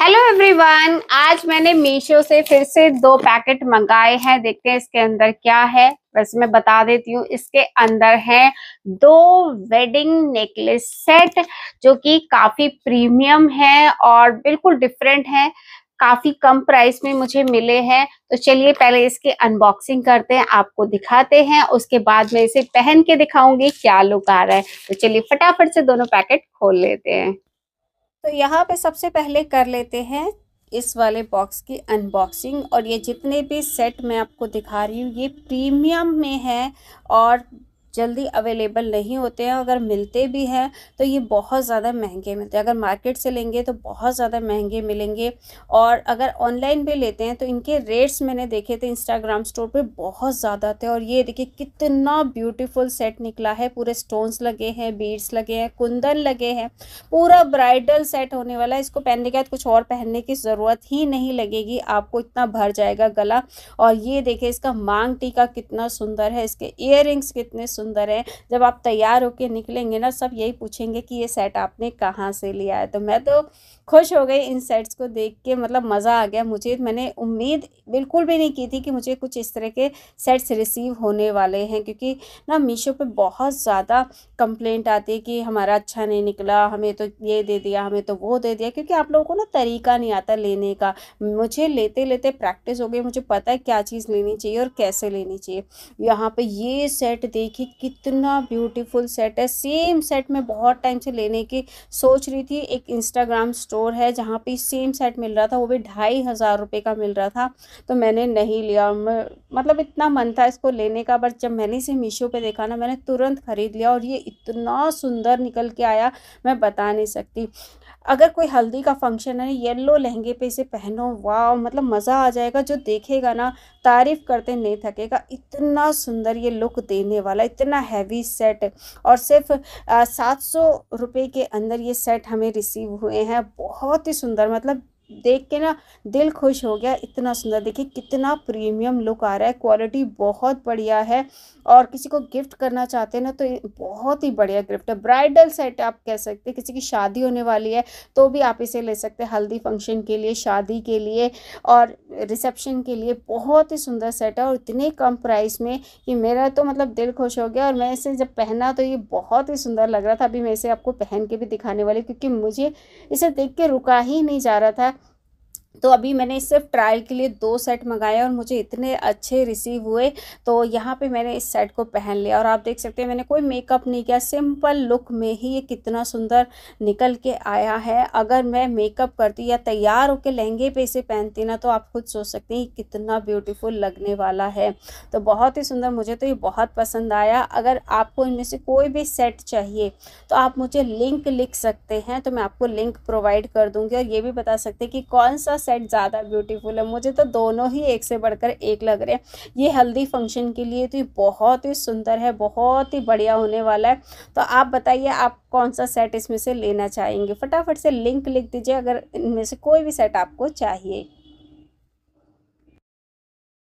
hello everyone आज मैंने मीशो से फिर से दो पैकेट मंगाए हैं देखते हैं इसके अंदर क्या है वैसे मैं बता देती हूँ इसके अंदर है दो वेडिंग नेकलेस सेट जो कि काफी प्रीमियम है और बिल्कुल डिफरेंट है काफी कम प्राइस में मुझे मिले हैं तो चलिए पहले इसकी अनबॉक्सिंग करते हैं आपको दिखाते हैं उसके बाद मैं इसे पहन के दिखाऊंगी क्या लुक आ रहा है तो चलिए फटाफट से दोनों पैकेट खोल लेते हैं तो यहाँ पे सबसे पहले कर लेते हैं इस वाले बॉक्स की अनबॉक्सिंग और ये जितने भी सेट मैं आपको दिखा रही हूँ ये प्रीमियम में है और जल्दी अवेलेबल नहीं होते हैं अगर मिलते भी हैं तो ये बहुत ज़्यादा महंगे मिलते हैं अगर मार्केट से लेंगे तो बहुत ज़्यादा महंगे मिलेंगे और अगर ऑनलाइन भी लेते हैं तो इनके रेट्स मैंने देखे थे इंस्टाग्राम स्टोर पे बहुत ज़्यादा थे और ये देखिए कितना ब्यूटीफुल सेट निकला है पूरे स्टोन्स लगे हैं बीड्स लगे हैं कुंदन लगे हैं पूरा ब्राइडल सेट होने वाला है इसको पहनने के बाद कुछ और पहनने की ज़रूरत ही नहीं लगेगी आपको इतना भर जाएगा गला और ये देखिए इसका मांग टीका कितना सुंदर है इसके ईयर कितने सुंदर है जब आप तैयार होकर निकलेंगे ना सब यही पूछेंगे कि ये सेट आपने कहाँ से लिया है तो मैं तो खुश हो गई इन सेट्स को देख के मतलब मज़ा आ गया मुझे मैंने उम्मीद बिल्कुल भी नहीं की थी कि मुझे कुछ इस तरह के सेट्स रिसीव होने वाले हैं क्योंकि ना मीशो पे बहुत ज़्यादा कंप्लेंट आती है कि हमारा अच्छा नहीं निकला हमें तो ये दे दिया हमें तो वो दे दिया क्योंकि आप लोगों को ना तरीका नहीं आता लेने का मुझे लेते लेते प्रैक्टिस हो गई मुझे पता है क्या चीज़ लेनी चाहिए और कैसे लेनी चाहिए यहाँ पर ये सेट देखिए कितना ब्यूटीफुल सेट है सेम सेट में बहुत टाइम से लेने की सोच रही थी एक इंस्टाग्राम स्टोर है जहाँ पे सेम सेट मिल रहा था वो भी ढाई हज़ार रुपये का मिल रहा था तो मैंने नहीं लिया मतलब इतना मन था इसको लेने का बट जब मैंने इसे मीशो पर देखा ना मैंने तुरंत ख़रीद लिया और ये इतना सुंदर निकल के आया मैं बता नहीं सकती अगर कोई हल्दी का फंक्शन है येलो लहंगे पे इसे पहनो वाह मतलब मज़ा आ जाएगा जो देखेगा ना तारीफ़ करते नहीं थकेगा इतना सुंदर ये लुक देने वाला इतना इतना हैवी सेट और सिर्फ सात सौ रुपये के अंदर ये सेट हमें रिसीव हुए हैं बहुत ही सुंदर मतलब देख के ना दिल खुश हो गया इतना सुंदर देखिए कितना प्रीमियम लुक आ रहा है क्वालिटी बहुत बढ़िया है और किसी को गिफ्ट करना चाहते हैं ना तो बहुत ही बढ़िया गिफ्ट है ब्राइडल सेट आप कह सकते हैं किसी की शादी होने वाली है तो भी आप इसे ले सकते हैं हल्दी फंक्शन के लिए शादी के लिए और रिसेप्शन के लिए बहुत ही सुंदर सेट है और इतने कम प्राइस में कि मेरा तो मतलब दिल खुश हो गया और मैं इसे जब पहना तो ये बहुत ही सुंदर लग रहा था अभी मैं इसे आपको पहन के भी दिखाने वाली क्योंकि मुझे इसे देख के रुका ही नहीं जा रहा था तो अभी मैंने सिर्फ ट्रायल के लिए दो सेट मंगाए और मुझे इतने अच्छे रिसीव हुए तो यहाँ पे मैंने इस सेट को पहन लिया और आप देख सकते हैं मैंने कोई मेकअप नहीं किया सिंपल लुक में ही ये कितना सुंदर निकल के आया है अगर मैं मेकअप करती या तैयार होकर लहंगे पे इसे पहनती ना तो आप खुद सोच सकते हैं कितना ब्यूटीफुल लगने वाला है तो बहुत ही सुंदर मुझे तो ये बहुत पसंद आया अगर आपको इनमें से कोई भी सेट चाहिए तो आप मुझे लिंक लिख सकते हैं तो मैं आपको लिंक प्रोवाइड कर दूँगी और ये भी बता सकते हैं कि कौन सा सेट ज़्यादा ब्यूटीफुल है मुझे तो दोनों ही एक से बढ़कर एक लग रहे हैं ये हल्दी फंक्शन के लिए तो बहुत ही सुंदर है बहुत ही बढ़िया होने वाला है तो आप बताइए आप कौन सा सेट इसमें से लेना चाहेंगे फटाफट से लिंक लिख दीजिए अगर इनमें से कोई भी सेट आपको चाहिए